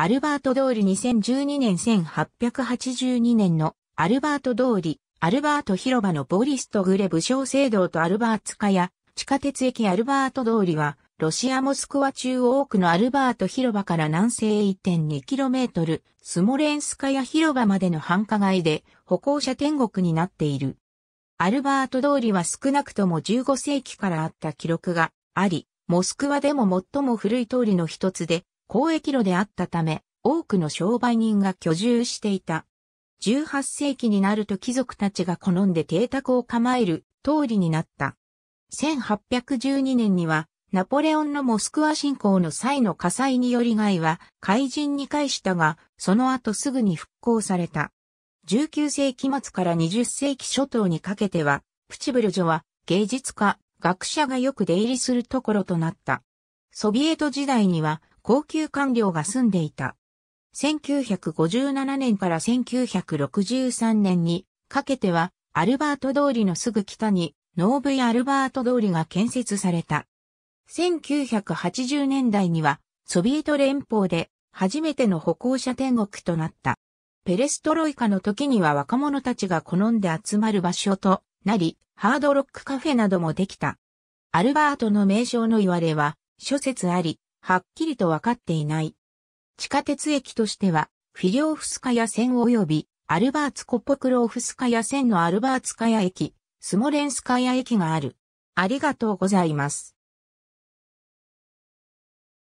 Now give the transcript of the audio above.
アルバート通り2012年1882年のアルバート通り、アルバート広場のボリストグレ武将聖堂とアルバーツカヤ、地下鉄駅アルバート通りは、ロシアモスクワ中央区のアルバート広場から南西 1.2km、スモレンスカや広場までの繁華街で歩行者天国になっている。アルバート通りは少なくとも15世紀からあった記録があり、モスクワでも最も古い通りの一つで、交易路であったため、多くの商売人が居住していた。18世紀になると貴族たちが好んで邸宅を構える通りになった。1812年には、ナポレオンのモスクワ侵攻の際の火災により害は怪人に返したが、その後すぐに復興された。19世紀末から20世紀初頭にかけては、プチブルジョは芸術家、学者がよく出入りするところとなった。ソビエト時代には高級官僚が住んでいた。1957年から1963年にかけては、アルバート通りのすぐ北に、ノーブイアルバート通りが建設された。1980年代には、ソビエト連邦で初めての歩行者天国となった。ペレストロイカの時には若者たちが好んで集まる場所となり、ハードロックカフェなどもできた。アルバートの名称の言われは、諸説あり、はっきりと分かっていない。地下鉄駅としては、フィリオフスカヤ線及びアルバーツコポクローフスカヤ線のアルバーツカヤ駅、スモレンスカヤ駅がある。ありがとうございます。